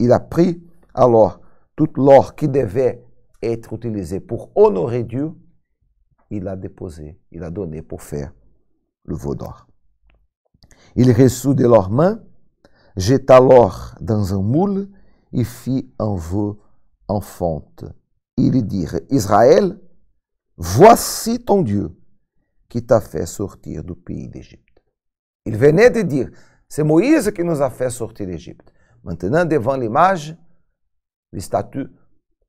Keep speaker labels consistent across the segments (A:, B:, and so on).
A: il a pris alors tout l'or qui devait être utilisé pour honorer Dieu, il l'a déposé, il l'a donné pour faire le veau d'or. Il reçut de leurs mains, jeta l'or dans un moule et fit un veau en fonte. Il dit, Israël, voici ton Dieu qui t'a fait sortir du pays d'Égypte. Il venait de dire, c'est Moïse qui nous a fait sortir d'Égypte maintenant devant l'image, le statut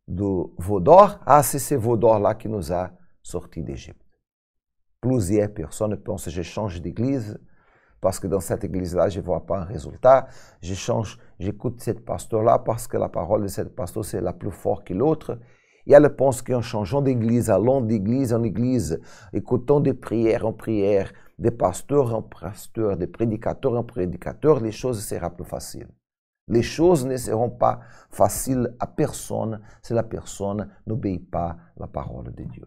A: de Vaudor, ah, c'est ce Vaudor-là qui nous a sorti d'Égypte. Plusieurs personnes pensent, je change d'église, parce que dans cette église-là, je ne vois pas un résultat. Je change, j'écoute cette pasteur-là parce que la parole de cette pasteur, c'est la plus forte que l'autre. Et elles pense qu'en changeant d'église, allant d'église en église, écoutant des prières en prière, des pasteurs en pasteurs, des prédicateurs en prédicateurs, les choses seront plus faciles. Les choses ne seront pas faciles à personne si la personne n'obéit pas à la parole de Dieu.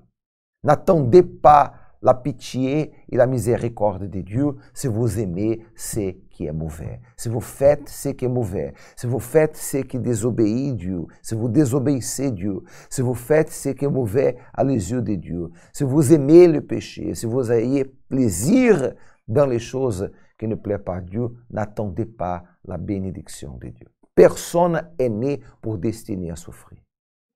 A: N'attendez pas la pitié et la miséricorde de Dieu si vous aimez ce qui est mauvais, si vous faites ce qui est mauvais, si vous faites ce qui désobéit Dieu, si vous désobéissez Dieu, si vous faites ce qui est mauvais à les de Dieu, si vous aimez le péché, si vous ayez plaisir dans les choses ne plaît pas Dieu, n'attendez pas la bénédiction de Dieu. Personne n'est né pour destiner à souffrir.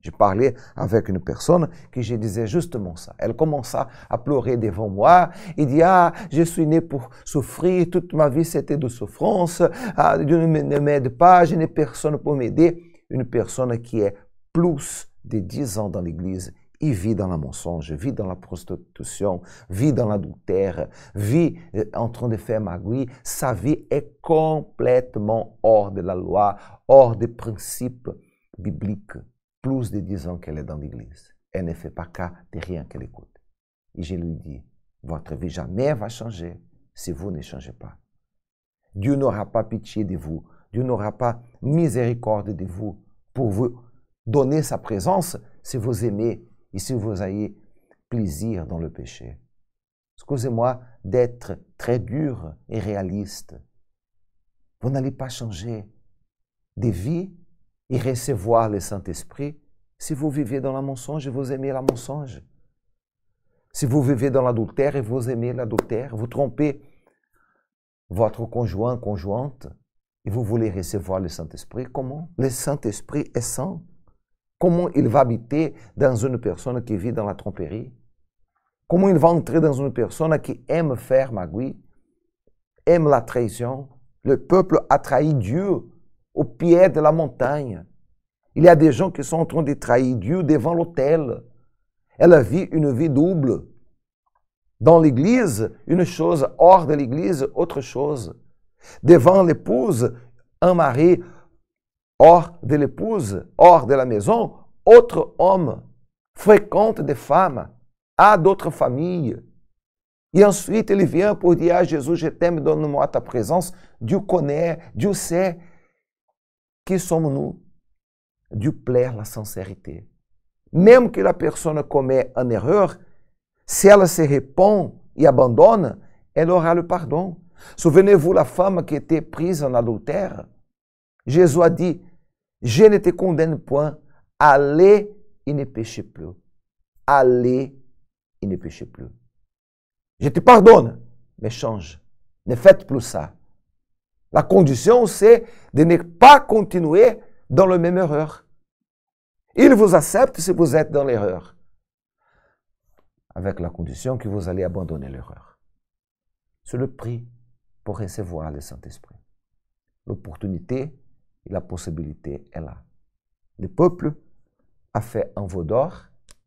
A: Je parlais avec une personne qui je disais justement ça. Elle commença à pleurer devant moi. et dit, ah, je suis né pour souffrir. Toute ma vie, c'était de souffrance. Ah, Dieu ne m'aide pas. Je n'ai personne pour m'aider. Une personne qui est plus de 10 ans dans l'église il vit dans la mensonge, vit dans la prostitution, vit dans l'adultère, vit euh, en train de faire magouille, sa vie est complètement hors de la loi, hors des principes bibliques, plus de dix ans qu'elle est dans l'Église. Elle ne fait pas cas de rien qu'elle écoute. Et je lui dis, votre vie jamais va changer si vous ne changez pas. Dieu n'aura pas pitié de vous. Dieu n'aura pas miséricorde de vous pour vous donner sa présence si vous aimez et si vous avez plaisir dans le péché. Excusez-moi d'être très dur et réaliste. Vous n'allez pas changer de vie et recevoir le Saint-Esprit si vous vivez dans la mensonge et vous aimez la mensonge. Si vous vivez dans l'adultère et vous aimez l'adultère, vous trompez votre conjoint, conjointe, et vous voulez recevoir le Saint-Esprit, comment Le Saint-Esprit est saint. Comment il va habiter dans une personne qui vit dans la tromperie Comment il va entrer dans une personne qui aime faire magouille, aime la trahison Le peuple a trahi Dieu au pied de la montagne. Il y a des gens qui sont en train de trahir Dieu devant l'autel. Elle vit une vie double. Dans l'église, une chose, hors de l'église, autre chose. Devant l'épouse, un mari hors de l'épouse, hors de la maison, outro homme fréquente des femmes, à d'autres familles. E ensuite, ele vient por dire à Jésus, je t'aime, donne-moi ta présence. Dieu connaît, Dieu sait que somos nous Dieu plaire la sincérité. Même que a personne commet un erreur, se ela se répand e abandona, elle aura le pardon. Souvenez-vous la femme qui était prise en adultère. Jésus a dit, je ne te condamne point, allez et ne péchez plus. Allez et ne péchez plus. Je te pardonne, mais change. Ne faites plus ça. La condition, c'est de ne pas continuer dans la même erreur. Il vous accepte si vous êtes dans l'erreur, avec la condition que vous allez abandonner l'erreur. C'est le prix pour recevoir le Saint-Esprit. L'opportunité la possibilité est là. Le peuple a fait un vaudor d'or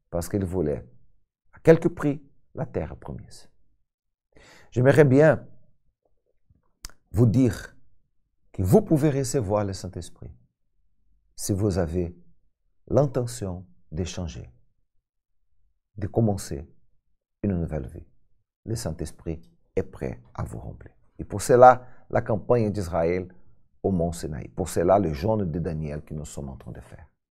A: parce qu'il voulait, à quelque prix, la terre promise. J'aimerais bien vous dire que vous pouvez recevoir le Saint-Esprit si vous avez l'intention d'échanger, de commencer une nouvelle vie. Le Saint-Esprit est prêt à vous remplir. Et pour cela, la campagne d'Israël au mont Sinaï. Pour cela, le jeûne de Daniel que nous sommes en train de faire.